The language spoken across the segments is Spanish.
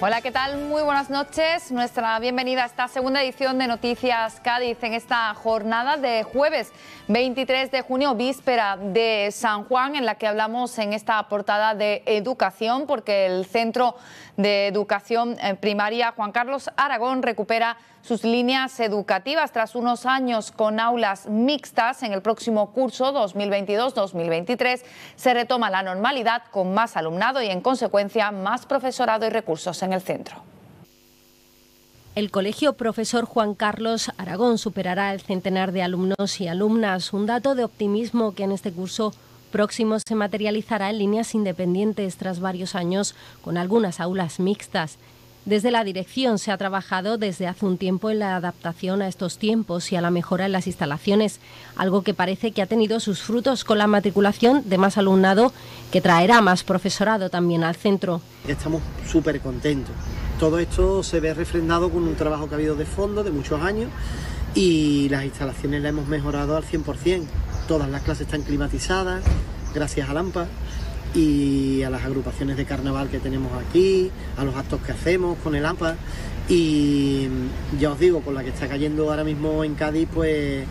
Hola, ¿qué tal? Muy buenas noches. Nuestra bienvenida a esta segunda edición de Noticias Cádiz en esta jornada de jueves 23 de junio, víspera de San Juan, en la que hablamos en esta portada de educación, porque el Centro de Educación eh, Primaria Juan Carlos Aragón recupera sus líneas educativas tras unos años con aulas mixtas. En el próximo curso 2022-2023 se retoma la normalidad con más alumnado y, en consecuencia, más profesorado y recursos en el centro. El colegio profesor Juan Carlos Aragón superará el centenar de alumnos y alumnas, un dato de optimismo que en este curso próximo se materializará en líneas independientes tras varios años con algunas aulas mixtas. Desde la dirección se ha trabajado desde hace un tiempo en la adaptación a estos tiempos y a la mejora en las instalaciones, algo que parece que ha tenido sus frutos con la matriculación de más alumnado que traerá más profesorado también al centro. Estamos súper contentos todo esto se ve refrendado con un trabajo que ha habido de fondo de muchos años y las instalaciones las hemos mejorado al 100%. Todas las clases están climatizadas gracias al AMPA y a las agrupaciones de carnaval que tenemos aquí, a los actos que hacemos con el AMPA y mm, ya os digo, con la que está cayendo ahora mismo en Cádiz, pues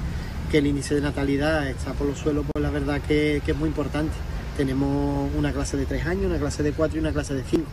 que el índice de natalidad está por los suelos, pues la verdad que, es muy importante. Tenemos una clase de tres años, una clase de cuatro y una clase de cinco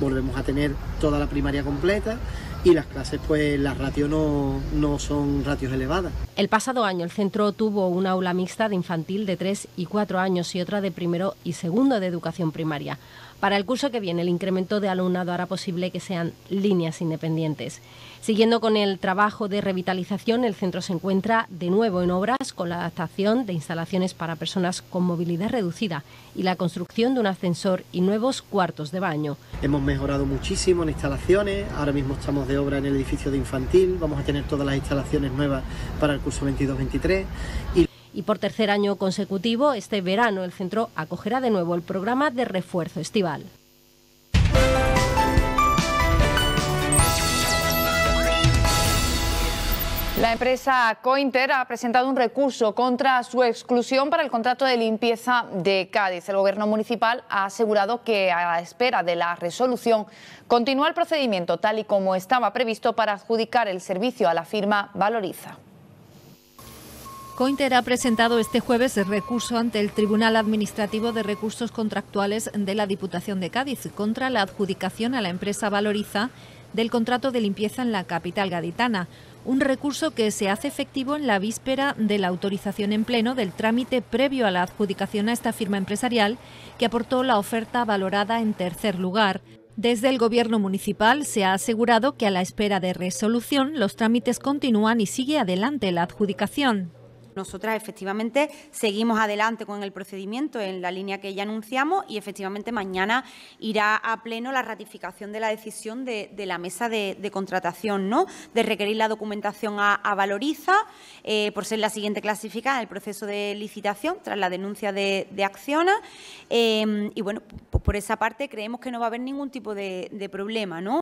volvemos a tener toda la primaria completa y las clases pues las ratios no, no son ratios elevadas. El pasado año el centro tuvo una aula mixta de infantil de 3 y 4 años y otra de primero y segundo de educación primaria. Para el curso que viene, el incremento de alumnado hará posible que sean líneas independientes. Siguiendo con el trabajo de revitalización, el centro se encuentra de nuevo en obras con la adaptación de instalaciones para personas con movilidad reducida y la construcción de un ascensor y nuevos cuartos de baño. Hemos mejorado muchísimo en instalaciones, ahora mismo estamos de obra en el edificio de infantil, vamos a tener todas las instalaciones nuevas para el y... y por tercer año consecutivo, este verano, el centro acogerá de nuevo el programa de refuerzo estival. La empresa Cointer ha presentado un recurso contra su exclusión para el contrato de limpieza de Cádiz. El Gobierno municipal ha asegurado que, a la espera de la resolución, continúa el procedimiento tal y como estaba previsto para adjudicar el servicio a la firma Valoriza. Cointer ha presentado este jueves el recurso ante el Tribunal Administrativo de Recursos Contractuales de la Diputación de Cádiz contra la adjudicación a la empresa Valoriza del contrato de limpieza en la capital gaditana, un recurso que se hace efectivo en la víspera de la autorización en pleno del trámite previo a la adjudicación a esta firma empresarial que aportó la oferta valorada en tercer lugar. Desde el Gobierno Municipal se ha asegurado que a la espera de resolución los trámites continúan y sigue adelante la adjudicación. Nosotras efectivamente seguimos adelante con el procedimiento en la línea que ya anunciamos y efectivamente mañana irá a pleno la ratificación de la decisión de, la mesa de, contratación, ¿no? De requerir la documentación a, Valoriza eh, por ser la siguiente clasificada en el proceso de licitación tras la denuncia de, Acciona. Eh, y bueno, pues por esa parte creemos que no va a haber ningún tipo de problema, ¿no?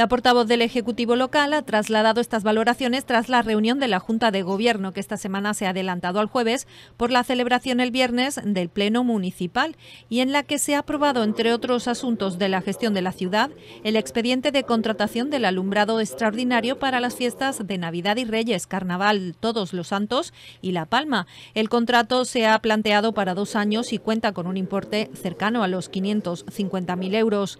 La portavoz del Ejecutivo local ha trasladado estas valoraciones tras la reunión de la Junta de Gobierno que esta semana se ha adelantado al jueves por la celebración el viernes del Pleno Municipal y en la que se ha aprobado, entre otros asuntos de la gestión de la ciudad, el expediente de contratación del alumbrado extraordinario para las fiestas de Navidad y Reyes, Carnaval, Todos los Santos y La Palma. El contrato se ha planteado para dos años y cuenta con un importe cercano a los 550.000 euros.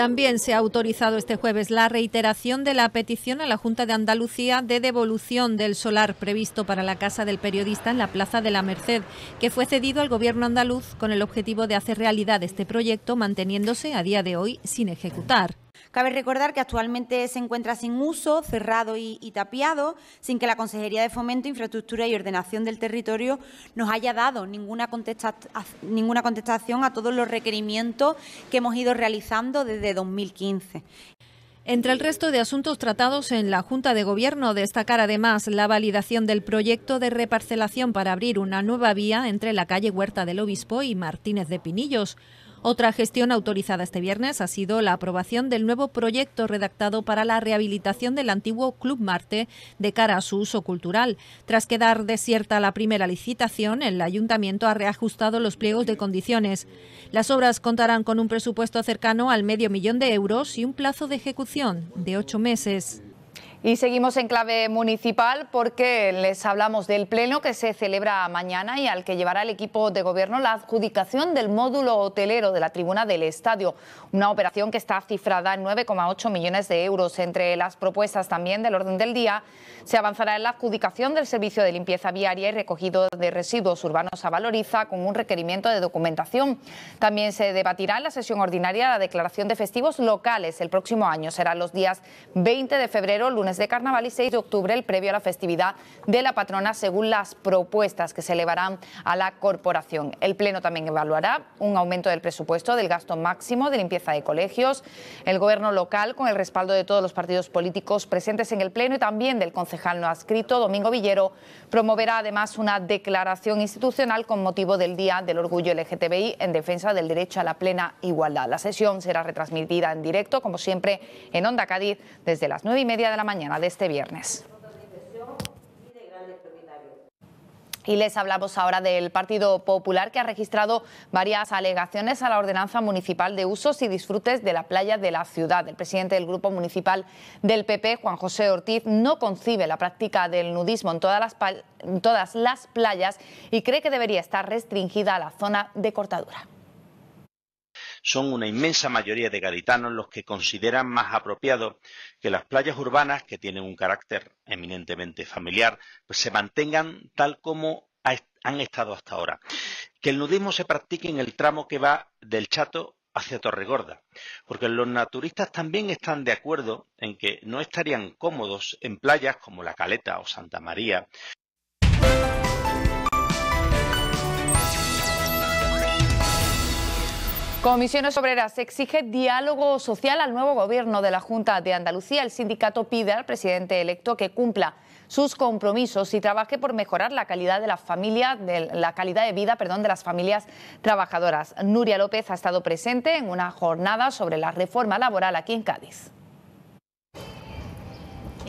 También se ha autorizado este jueves la reiteración de la petición a la Junta de Andalucía de devolución del solar previsto para la Casa del Periodista en la Plaza de la Merced, que fue cedido al Gobierno andaluz con el objetivo de hacer realidad este proyecto, manteniéndose a día de hoy sin ejecutar. Cabe recordar que actualmente se encuentra sin uso, cerrado y, tapiado, sin que la Consejería de Fomento, Infraestructura y Ordenación del Territorio nos haya dado ninguna, ninguna contestación a todos los requerimientos que hemos ido realizando desde 2015. Entre el resto de asuntos tratados en la Junta de Gobierno, destacar además la validación del proyecto de reparcelación para abrir una nueva vía entre la calle Huerta del Obispo y Martínez de Pinillos. Otra gestión autorizada este viernes ha sido la aprobación del nuevo proyecto redactado para la rehabilitación del antiguo Club Marte de cara a su uso cultural. Tras quedar desierta la primera licitación, el ayuntamiento ha reajustado los pliegos de condiciones. Las obras contarán con un presupuesto cercano al medio millón de euros y un plazo de ejecución de ocho meses. Y seguimos en clave municipal porque les hablamos del pleno que se celebra mañana y al que llevará el equipo de gobierno la adjudicación del módulo hotelero de la tribuna del estadio, una operación que está cifrada en 9,8 millones de euros. Entre las propuestas también del orden del día se avanzará en la adjudicación del servicio de limpieza viaria y recogido de residuos urbanos a Valoriza con un requerimiento de documentación. También se debatirá en la sesión ordinaria la declaración de festivos locales. El próximo año serán los días 20 de febrero, lunes de carnaval y 6 de octubre el previo a la festividad de la patrona según las propuestas que se elevarán a la corporación. El Pleno también evaluará un aumento del presupuesto del gasto máximo de limpieza de colegios. El Gobierno local, con el respaldo de todos los partidos políticos presentes en el Pleno y también del concejal no adscrito, Domingo Villero, promoverá además una declaración institucional con motivo del Día del Orgullo LGTBI en defensa del derecho a la plena igualdad. La sesión será retransmitida en directo, como siempre, en Onda Cádiz desde las nueve y media de la mañana de este viernes. Y les hablamos ahora del Partido Popular, que ha registrado varias alegaciones a la ordenanza municipal de usos y disfrutes de la playa de la ciudad. El presidente del Grupo Municipal del PP, Juan José Ortiz, no concibe la práctica del nudismo en todas las, en todas las playas y cree que debería estar restringida a la zona de cortadura son una inmensa mayoría de gaditanos los que consideran más apropiado que las playas urbanas, que tienen un carácter eminentemente familiar, pues se mantengan tal como han estado hasta ahora. Que el nudismo se practique en el tramo que va del Chato hacia Torregorda, porque los naturistas también están de acuerdo en que no estarían cómodos en playas como la Caleta o Santa María, Comisiones Obreras exige diálogo social al nuevo gobierno de la Junta de Andalucía. El sindicato pide al presidente electo que cumpla sus compromisos y trabaje por mejorar la calidad de la familia, de la calidad de vida, perdón, de las familias trabajadoras. Nuria López ha estado presente en una jornada sobre la reforma laboral aquí en Cádiz.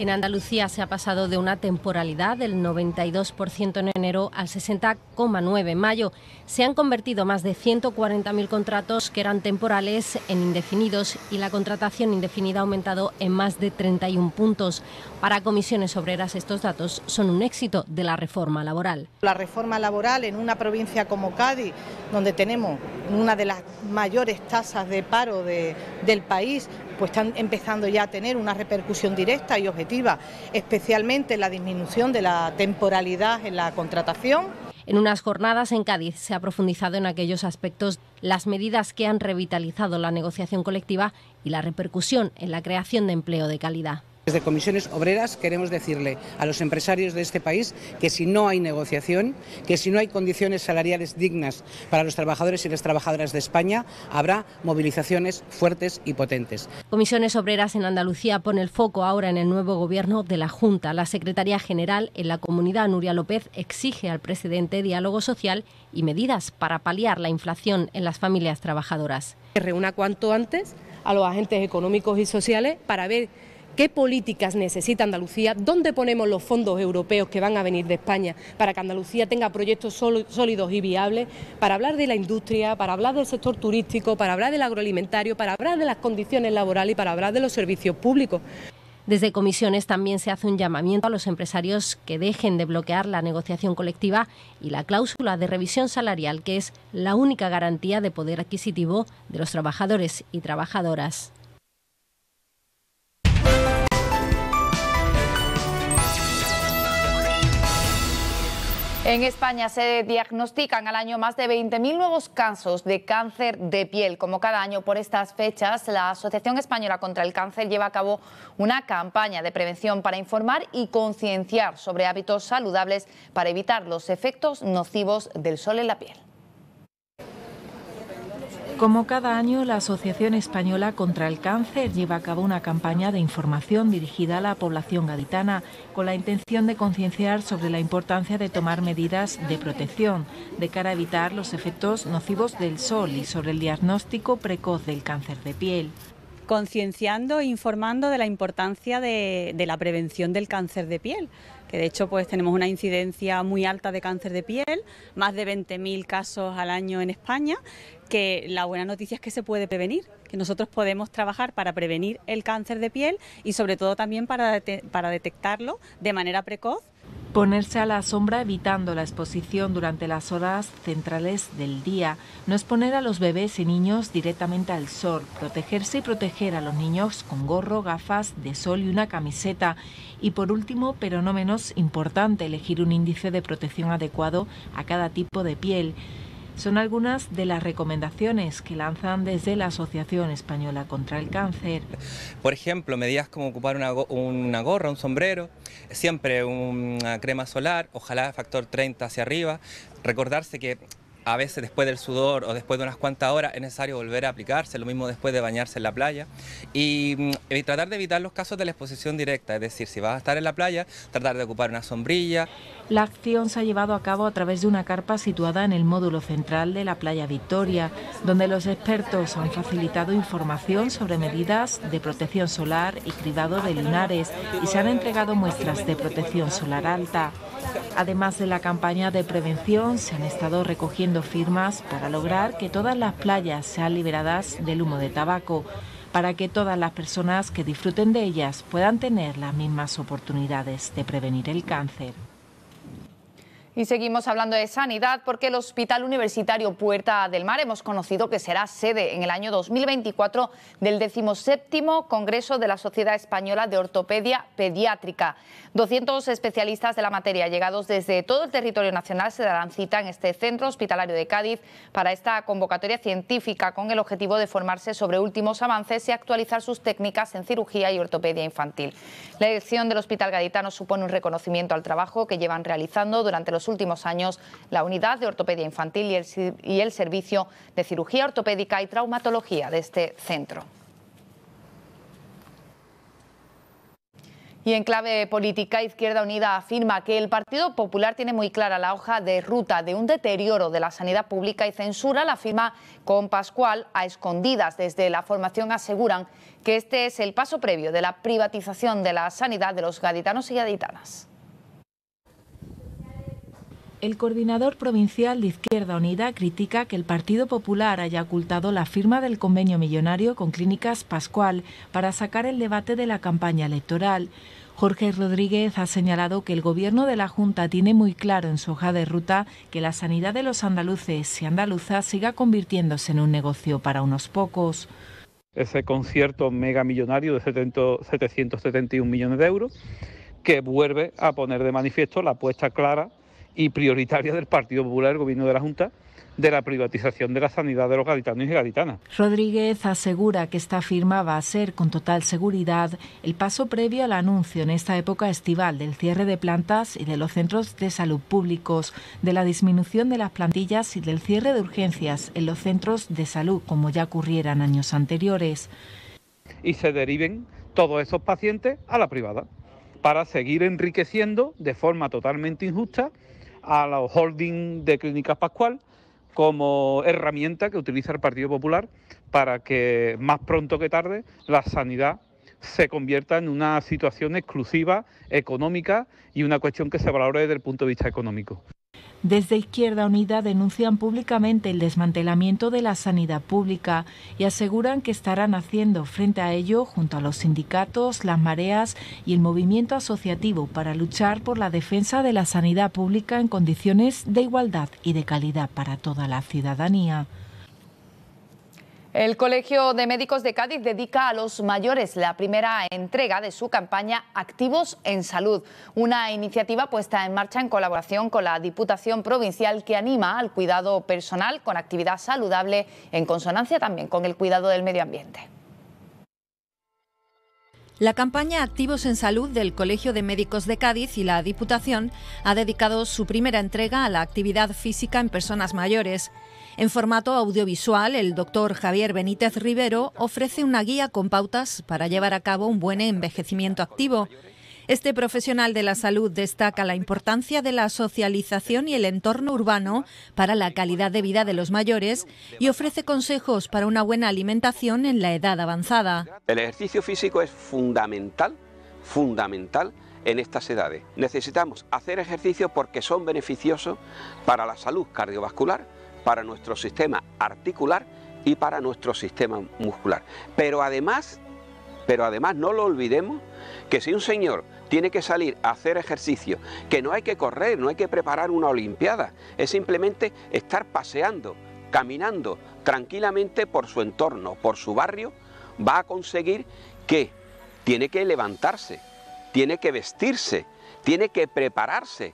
En Andalucía se ha pasado de una temporalidad del 92% en enero al 60,9% en mayo. Se han convertido más de 140.000 contratos que eran temporales en indefinidos y la contratación indefinida ha aumentado en más de 31 puntos. Para comisiones obreras estos datos son un éxito de la reforma laboral. La reforma laboral en una provincia como Cádiz, donde tenemos una de las mayores tasas de paro del país, pues están empezando ya a tener una repercusión directa y objetiva, especialmente la disminución de la temporalidad en la contratación. En unas jornadas en Cádiz se ha profundizado en aquellos aspectos, las medidas que han revitalizado la negociación colectiva y la repercusión en la creación de empleo de calidad. Desde comisiones obreras queremos decirle a los empresarios de este país que si no hay negociación, que si no hay condiciones salariales dignas para los trabajadores y las trabajadoras de España, habrá movilizaciones fuertes y potentes. Comisiones obreras en Andalucía pone el foco ahora en el nuevo gobierno de la Junta. La secretaria general en la comunidad, Nuria López, exige al presidente diálogo social y medidas para paliar la inflación en las familias trabajadoras. Que reúna cuanto antes a los agentes económicos y sociales para ver qué políticas necesita Andalucía, dónde ponemos los fondos europeos que van a venir de España para que Andalucía tenga proyectos sólidos y viables, para hablar de la industria, para hablar del sector turístico, para hablar del agroalimentario, para hablar de las condiciones laborales y para hablar de los servicios públicos. Desde comisiones también se hace un llamamiento a los empresarios que dejen de bloquear la negociación colectiva y la cláusula de revisión salarial, que es la única garantía de poder adquisitivo de los trabajadores y trabajadoras. En España se diagnostican al año más de 20.000 nuevos casos de cáncer de piel. Como cada año por estas fechas, la Asociación Española contra el Cáncer lleva a cabo una campaña de prevención para informar y concienciar sobre hábitos saludables para evitar los efectos nocivos del sol en la piel. Como cada año, la Asociación Española contra el Cáncer lleva a cabo una campaña de información dirigida a la población gaditana con la intención de concienciar sobre la importancia de tomar medidas de protección de cara a evitar los efectos nocivos del sol y sobre el diagnóstico precoz del cáncer de piel concienciando e informando de la importancia de, de, la prevención del cáncer de piel, que de hecho pues tenemos una incidencia muy alta de cáncer de piel, más de 20.000 casos al año en España, que la buena noticia es que se puede prevenir, que nosotros podemos trabajar para prevenir el cáncer de piel y sobre todo también para, para detectarlo de manera precoz Ponerse a la sombra evitando la exposición durante las horas centrales del día, no exponer a los bebés y niños directamente al sol, protegerse y proteger a los niños con gorro, gafas de sol y una camiseta. Y por último, pero no menos importante, elegir un índice de protección adecuado a cada tipo de piel. Son algunas de las recomendaciones que lanzan desde la Asociación Española contra el Cáncer. Por ejemplo, medidas como ocupar una, gorra, un sombrero, siempre una crema solar, ojalá factor 30 hacia arriba, recordarse que a veces después del sudor o después de unas cuantas horas es necesario volver a aplicarse, lo mismo después de bañarse en la playa mm, y, tratar de evitar los casos de la exposición directa, es decir, si vas a estar en la playa, tratar de ocupar una sombrilla. La acción se ha llevado a cabo a través de una carpa situada en el módulo central de la playa Victoria, donde los expertos han facilitado información sobre medidas de protección solar y cribado de lunares y se han entregado muestras de protección solar alta. Además de la campaña de prevención, se han estado recogiendo firmas para lograr que todas las playas sean liberadas del humo de tabaco, para que todas las personas que disfruten de ellas puedan tener las mismas oportunidades de prevenir el cáncer. Y seguimos hablando de sanidad porque el Hospital Universitario Puerta del Mar hemos conocido que será sede en el año 2024 del 17 Congreso de la Sociedad Española de Ortopedia Pediátrica. 200 especialistas de la materia llegados desde todo el territorio nacional se darán cita en este centro hospitalario de Cádiz para esta convocatoria científica con el objetivo de formarse sobre últimos avances y actualizar sus técnicas en cirugía y ortopedia infantil. La elección del Hospital Gaditano supone un reconocimiento al trabajo que llevan realizando durante los últimos años la unidad de ortopedia infantil y el servicio de cirugía ortopédica y traumatología de este centro. Y en clave política, Izquierda Unida afirma que el Partido Popular tiene muy clara la hoja de ruta de un deterioro de la sanidad pública y censura la firma con Pascual a escondidas. Desde la formación aseguran que este es el paso previo de la privatización de la sanidad de los gaditanos y gaditanas. El coordinador provincial de Izquierda Unida critica que el Partido Popular haya ocultado la firma del convenio millonario con Clínicas Pascual para sacar el debate de la campaña electoral. Jorge Rodríguez ha señalado que el gobierno de la Junta tiene muy claro en su hoja de ruta que la sanidad de los andaluces y andaluzas siga convirtiéndose en un negocio para unos pocos ese concierto mega de 771 millones de euros, que vuelve a poner de manifiesto la apuesta clara y prioritaria del Partido Popular, el Gobierno de la Junta, de la privatización de la sanidad de los gaditanos y gaditanas. Rodríguez asegura que esta firma va a ser con total seguridad el paso previo al anuncio en esta época estival del cierre de plantas y de los centros de salud públicos, de la disminución de las plantillas y del cierre de urgencias en los centros de salud, como ya ocurrieran años anteriores. Y se deriven todos esos pacientes a la privada para seguir enriqueciendo de forma totalmente injusta a los holding de Clínicas Pascual como herramienta que utiliza el Partido Popular para que más pronto que tarde la sanidad se convierta en una situación exclusiva, económica y una cuestión que se valore desde el punto de vista económico. Desde Izquierda Unida denuncian públicamente el desmantelamiento de la sanidad pública y aseguran que estarán haciendo frente a ello junto a los sindicatos, las mareas y el movimiento asociativo para luchar por la defensa de la sanidad pública en condiciones de igualdad y de calidad para toda la ciudadanía. El Colegio de Médicos de Cádiz dedica a los mayores la primera entrega de su campaña Activos en Salud, una iniciativa puesta en marcha en colaboración con la Diputación Provincial que anima al cuidado personal con actividad saludable en consonancia también con el cuidado del medio ambiente. La campaña Activos en Salud del Colegio de Médicos de Cádiz y la Diputación ha dedicado su primera entrega a la actividad física en personas mayores. En formato audiovisual, el doctor Javier Benítez Rivero ofrece una guía con pautas para llevar a cabo un buen envejecimiento activo. Este profesional de la salud destaca la importancia de la socialización y el entorno urbano para la calidad de vida de los mayores y ofrece consejos para una buena alimentación en la edad avanzada. El ejercicio físico es fundamental, fundamental en estas edades. Necesitamos hacer ejercicio porque son beneficiosos para la salud cardiovascular, para nuestro sistema articular y para nuestro sistema muscular. Pero además, pero además no lo olvidemos que si un señor tiene que salir a hacer ejercicio, que no hay que correr, no hay que preparar una olimpiada, es simplemente estar paseando, caminando tranquilamente por su entorno, por su barrio, va a conseguir que tiene que levantarse, tiene que vestirse, tiene que prepararse,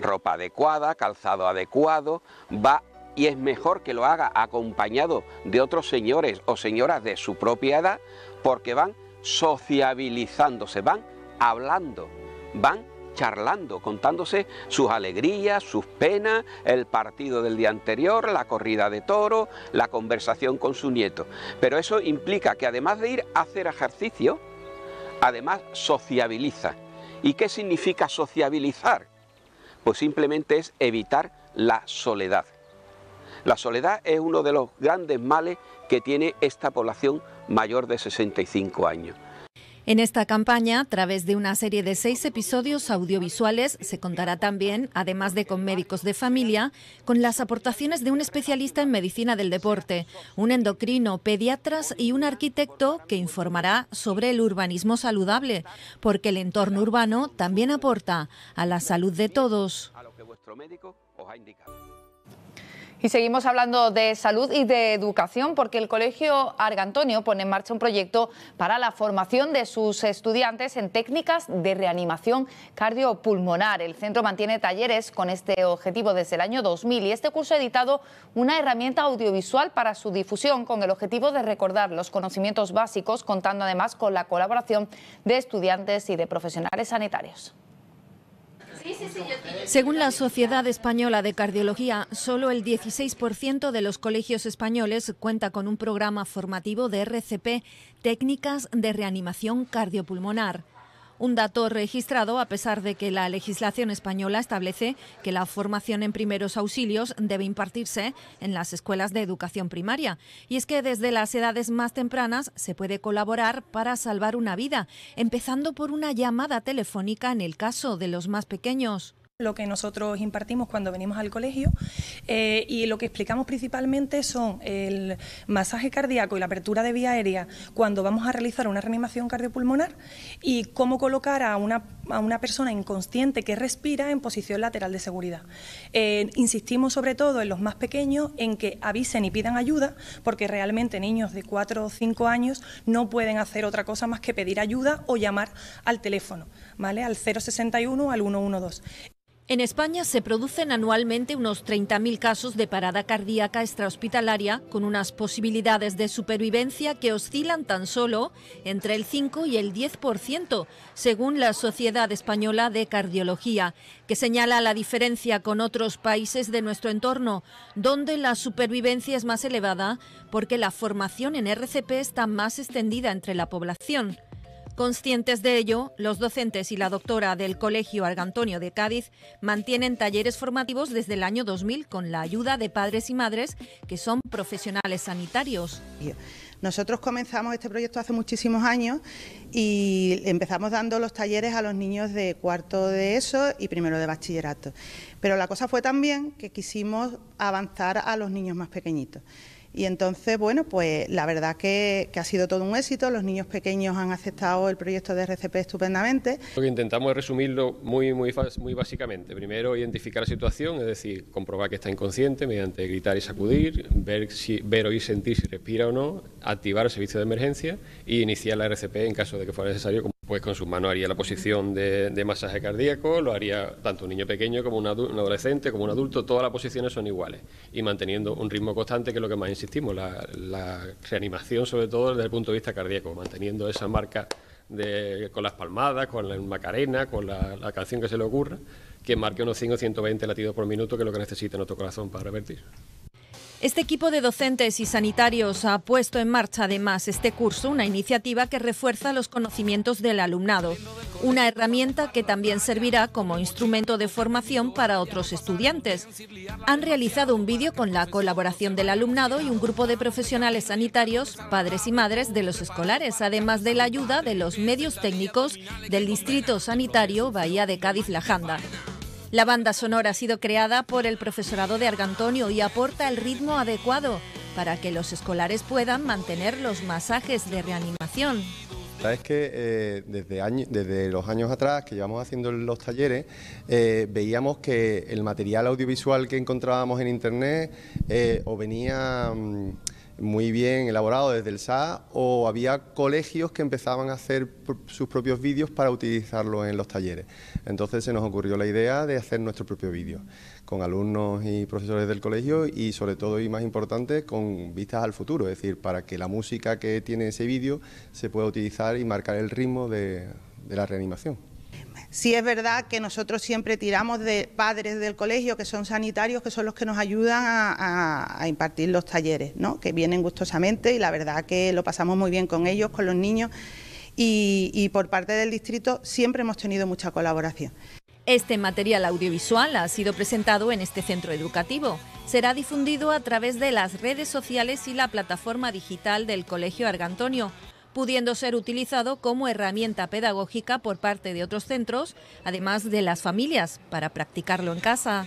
ropa adecuada, calzado adecuado, va y es mejor que lo haga acompañado de otros señores o señoras de su propia edad porque van sociabilizándose, van hablando, van charlando, contándose sus alegrías, sus penas, el partido del día anterior, la corrida de toro, la conversación con su nieto. Pero eso implica que además de ir a hacer ejercicio, además sociabiliza. ¿Y qué significa sociabilizar? Pues simplemente es evitar la soledad. La soledad es uno de los grandes males que tiene esta población mayor de 65 años. En esta campaña, a través de una serie de seis episodios audiovisuales, se contará también, además de con médicos de familia, con las aportaciones de un especialista en medicina del deporte, un endocrino, pediatras y un arquitecto que informará sobre el urbanismo saludable, porque el entorno urbano también aporta a la salud de todos. que y seguimos hablando de salud y de educación porque el Colegio Argantonio pone en marcha un proyecto para la formación de sus estudiantes en técnicas de reanimación cardiopulmonar. El centro mantiene talleres con este objetivo desde el año 2000 y este curso ha editado una herramienta audiovisual para su difusión con el objetivo de recordar los conocimientos básicos contando además con la colaboración de estudiantes y de profesionales sanitarios. Según la Sociedad Española de Cardiología, solo el 16% de los colegios españoles cuenta con un programa formativo de RCP, técnicas de reanimación cardiopulmonar un dato registrado a pesar de que la legislación española establece que la formación en primeros auxilios debe impartirse en las escuelas de educación primaria. Y es que desde las edades más tempranas se puede colaborar para salvar una vida, empezando por una llamada telefónica en el caso de los más pequeños lo que nosotros impartimos cuando venimos al colegio eh, y lo que explicamos principalmente son el masaje cardíaco y la apertura de vía aérea cuando vamos a realizar una reanimación cardiopulmonar y cómo colocar a una, persona inconsciente que respira en posición lateral de seguridad. Eh, insistimos sobre todo en los más pequeños en que avisen y pidan ayuda porque realmente niños de 4 o 5 años no pueden hacer otra cosa más que pedir ayuda o llamar al teléfono, ¿vale? Al 061 al 112. En España se producen anualmente unos 30.000 casos de parada cardíaca extrahospitalaria, con unas posibilidades de supervivencia que oscilan tan solo entre el 5 y el 10%, según la Sociedad Española de Cardiología, que señala la diferencia con otros países de nuestro entorno, donde la supervivencia es más elevada porque la formación en RCP está más extendida entre la población. Conscientes de ello, los docentes y la doctora del Colegio Argantonio de Cádiz mantienen talleres formativos desde el año 2000 con la ayuda de padres y madres que son profesionales sanitarios. Nosotros comenzamos este proyecto hace muchísimos años y empezamos dando los talleres a los niños de cuarto de ESO y primero de bachillerato. Pero la cosa fue también que quisimos avanzar a los niños más pequeñitos. Y entonces, bueno, pues la verdad que, ha sido todo un éxito, los niños pequeños han aceptado el proyecto de RCP estupendamente. Lo que intentamos es resumirlo muy, muy, muy básicamente. Primero, identificar la situación, es decir, comprobar que está inconsciente mediante gritar y sacudir, ver, si, ver oír, sentir si respira o no, activar el servicio de emergencia y iniciar la RCP en caso de que fuera necesario pues con sus manos haría la posición de, masaje cardíaco, lo haría tanto un niño pequeño como un, adolescente, como un adulto, todas las posiciones son iguales y manteniendo un ritmo constante que es lo que más insistimos, la, reanimación sobre todo desde el punto de vista cardíaco, manteniendo esa marca con las palmadas, con la macarena, con la, la canción que se le ocurra, que marque unos 5 o 120 latidos por minuto, que es lo que necesita nuestro corazón para revertir. Este equipo de docentes y sanitarios ha puesto en marcha además este curso, una iniciativa que refuerza los conocimientos del alumnado, una herramienta que también servirá como instrumento de formación para otros estudiantes. Han realizado un vídeo con la colaboración del alumnado y un grupo de profesionales sanitarios, padres y madres de los escolares, además de la ayuda de los medios técnicos del Distrito Sanitario Bahía de Cádiz-La Janda. La banda sonora ha sido creada por el profesorado de Argantonio y aporta el ritmo adecuado para que los escolares puedan mantener los masajes de reanimación. Es que eh, desde, desde los años atrás que llevamos haciendo los talleres, eh, veíamos que el material audiovisual que encontrábamos en Internet eh, o venía... Mm, muy bien elaborado desde el SA o había colegios que empezaban a hacer sus propios vídeos para utilizarlo en los talleres. Entonces se nos ocurrió la idea de hacer nuestro propio vídeo con alumnos y profesores del colegio y sobre todo y más importante con vistas al futuro, es decir, para que la música que tiene ese vídeo se pueda utilizar y marcar el ritmo de la reanimación. Sí es verdad que nosotros siempre tiramos de padres del colegio, que son sanitarios, que son los que nos ayudan a, impartir los talleres, ¿no? que vienen gustosamente y la verdad que lo pasamos muy bien con ellos, con los niños. Y, y, por parte del distrito siempre hemos tenido mucha colaboración. Este material audiovisual ha sido presentado en este centro educativo. Será difundido a través de las redes sociales y la plataforma digital del Colegio Argantonio pudiendo ser utilizado como herramienta pedagógica por parte de otros centros, además de las familias, para practicarlo en casa.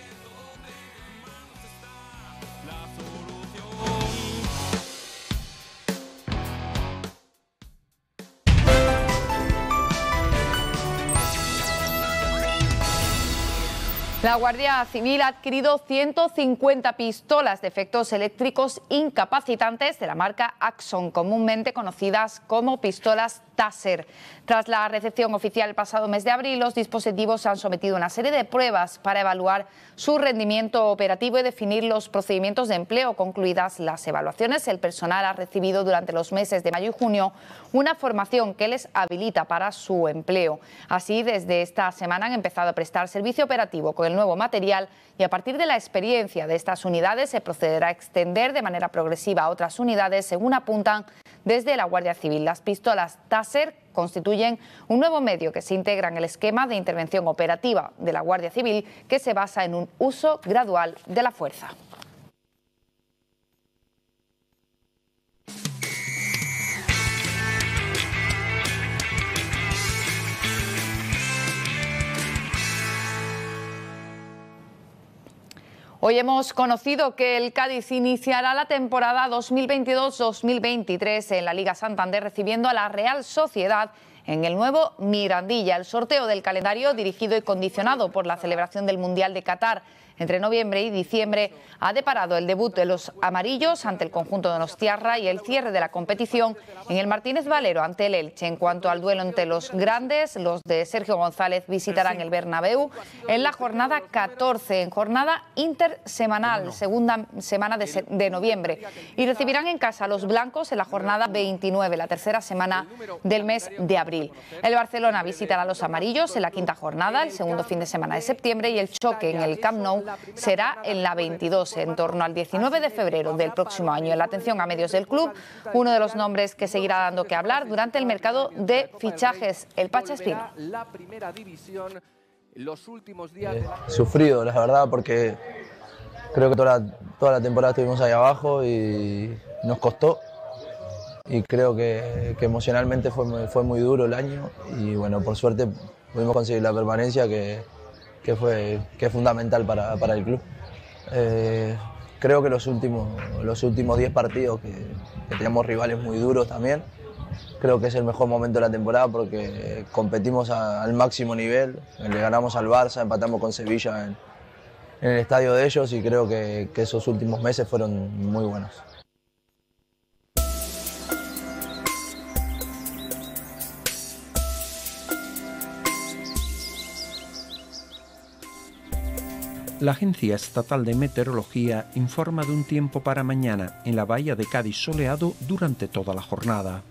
La Guardia Civil ha adquirido 150 pistolas de efectos eléctricos incapacitantes de la marca Axon, comúnmente conocidas como pistolas Taser. Tras la recepción oficial el pasado mes de abril, los dispositivos se han sometido a una serie de pruebas para evaluar su rendimiento operativo y definir los procedimientos de empleo. Concluidas las evaluaciones, el personal ha recibido durante los meses de mayo y junio una formación que les habilita para su empleo. Así, desde esta semana han empezado a prestar servicio operativo con el nuevo material y a partir de la experiencia de estas unidades se procederá a extender de manera progresiva a otras unidades, según apuntan desde la Guardia Civil. Las pistolas Taser constituyen un nuevo medio que se integra en el esquema de intervención operativa de la Guardia Civil que se basa en un uso gradual de la fuerza. Hoy hemos conocido que el Cádiz iniciará la temporada 2022-2023 en la Liga Santander recibiendo a la Real Sociedad en el nuevo Mirandilla. El sorteo del calendario dirigido y condicionado por la celebración del Mundial de Qatar entre noviembre y diciembre ha deparado el debut de los amarillos ante el conjunto de los Nostiarra y el cierre de la competición en el Martínez Valero ante el Elche. En cuanto al duelo entre los grandes, los de Sergio González visitarán el Bernabéu en la jornada 14, en jornada intersemanal, segunda semana de, de noviembre, y recibirán en casa a los blancos en la jornada 29, la tercera semana del mes de abril. El Barcelona visitará a los amarillos en la quinta jornada, el segundo fin de semana de septiembre, y el choque en el Camp Nou será en la 22, en torno al 19 de febrero del próximo año. En la atención a medios del club, uno de los nombres que seguirá dando que hablar durante el mercado de fichajes, el Pacha La primera división, los últimos días... Eh, sufrido, la verdad, porque creo que toda la, toda la temporada estuvimos ahí abajo y nos costó y creo que, emocionalmente fue fue muy duro el año y bueno, por suerte pudimos conseguir la permanencia que, que fue que es fundamental para, para el club. Eh, creo que los últimos los últimos 10 partidos que, que, teníamos rivales muy duros también. Creo que es el mejor momento de la temporada porque competimos al máximo nivel, le ganamos al Barça, empatamos con Sevilla en, el estadio de ellos y creo que esos últimos meses fueron muy buenos. La Agencia Estatal de Meteorología informa de un tiempo para mañana en la bahía de Cádiz soleado durante toda la jornada.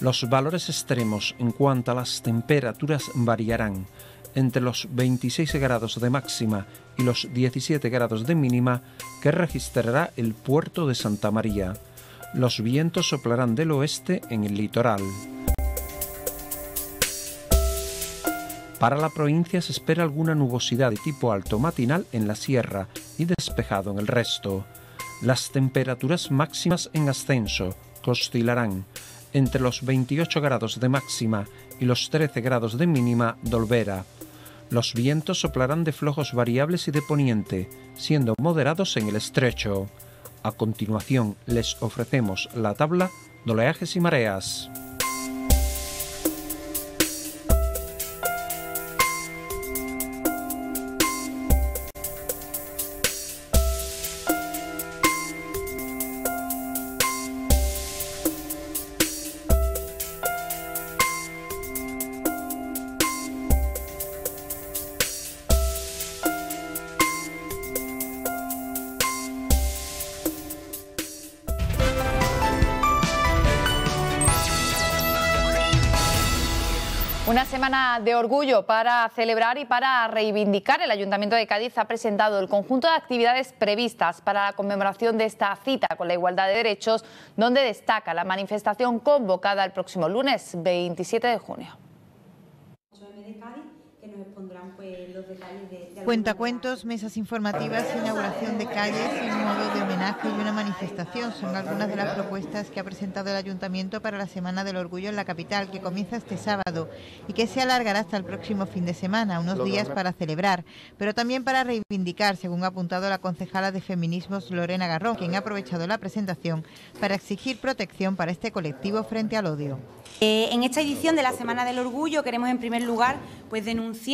Los valores extremos en cuanto a las temperaturas variarán entre los 26 grados de máxima y los 17 grados de mínima que registrará el puerto de Santa María. Los vientos soplarán del oeste en el litoral. Para la provincia se espera alguna nubosidad de tipo alto matinal en la sierra y despejado en el resto. Las temperaturas máximas en ascenso oscilarán entre los 28 grados de máxima y los 13 grados de mínima dolvera. Los vientos soplarán de flojos variables y de poniente, siendo moderados en el estrecho. A continuación les ofrecemos la tabla de oleajes y mareas. de orgullo para celebrar y para reivindicar, el Ayuntamiento de Cádiz ha presentado el conjunto de actividades previstas para la conmemoración de esta cita con la igualdad de derechos, donde destaca la manifestación convocada el próximo lunes 27 de junio. ...pondrán pues, los detalles Cuentacuentos, mesas informativas, inauguración de calles ...un modo de homenaje y una manifestación son algunas de las propuestas que ha presentado el Ayuntamiento para la Semana del Orgullo en la capital, que comienza este sábado y que se alargará hasta el próximo fin de semana, unos días para celebrar, pero también para reivindicar, según ha apuntado la concejala de Feminismos Lorena Garrón, quien ha aprovechado la presentación para exigir protección para este colectivo frente al odio. Eh, en esta edición de la Semana del Orgullo queremos en primer lugar pues denunciar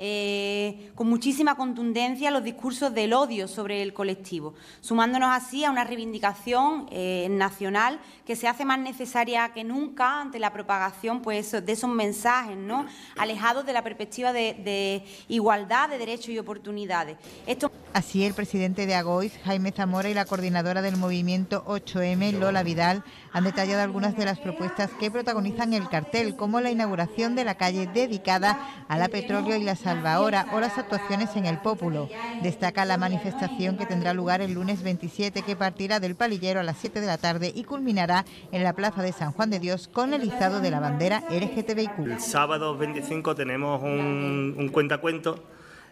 eh, con muchísima contundencia los discursos del odio sobre el colectivo, sumándonos así a una reivindicación eh, nacional que se hace más necesaria que nunca ante la propagación pues, de esos mensajes, ¿no? alejados de la perspectiva de, igualdad de derechos y oportunidades. Esto... Así el presidente de AGOIS, Jaime Zamora, y la coordinadora del movimiento 8M, Lola Vidal, han detallado algunas de las propuestas que protagonizan el cartel, como la inauguración de la calle dedicada a la petróleo y la salvahora o las actuaciones en el Pópulo. Destaca la manifestación que tendrá lugar el lunes 27, que partirá del Palillero a las 7 de la tarde y culminará en la Plaza de San Juan de Dios con el izado de la bandera LGTBIQ. El sábado 25 tenemos un, un cuentacuentos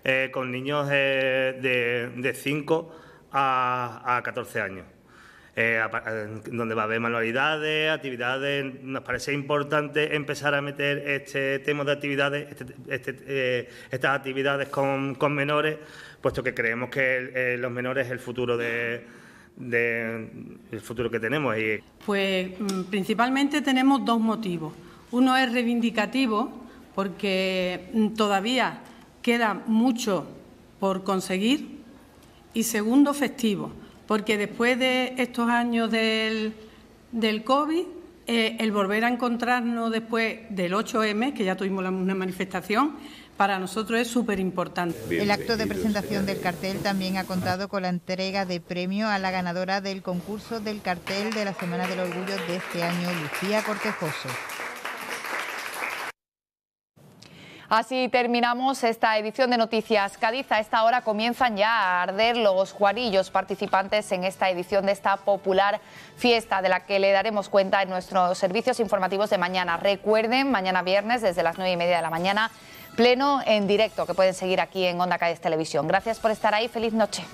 eh, con niños eh, de 5 a 14 años. Eh, donde va a haber manualidades, actividades. Nos parece importante empezar a meter este tema de actividades, este, este, eh, estas actividades con, menores, puesto que creemos que eh, los menores es el futuro de, futuro que tenemos. Y... Pues mm, principalmente tenemos dos motivos. Uno es reivindicativo, porque mm, todavía queda mucho por conseguir, y segundo festivo porque después de estos años del, del COVID, eh, el volver a encontrarnos después del 8M, que ya tuvimos una manifestación, para nosotros es súper importante. El acto de presentación del cartel también ha contado con la entrega de premio a la ganadora del concurso del cartel de la Semana del Orgullo de este año, Lucía Cortejoso. Así terminamos esta edición de Noticias Cádiz. A esta hora comienzan ya a arder los juarillos participantes en esta edición de esta popular fiesta de la que le daremos cuenta en nuestros servicios informativos de mañana. Recuerden, mañana viernes desde las 9 y media de la mañana, pleno en directo que pueden seguir aquí en Onda Cádiz Televisión. Gracias por estar ahí. Feliz noche.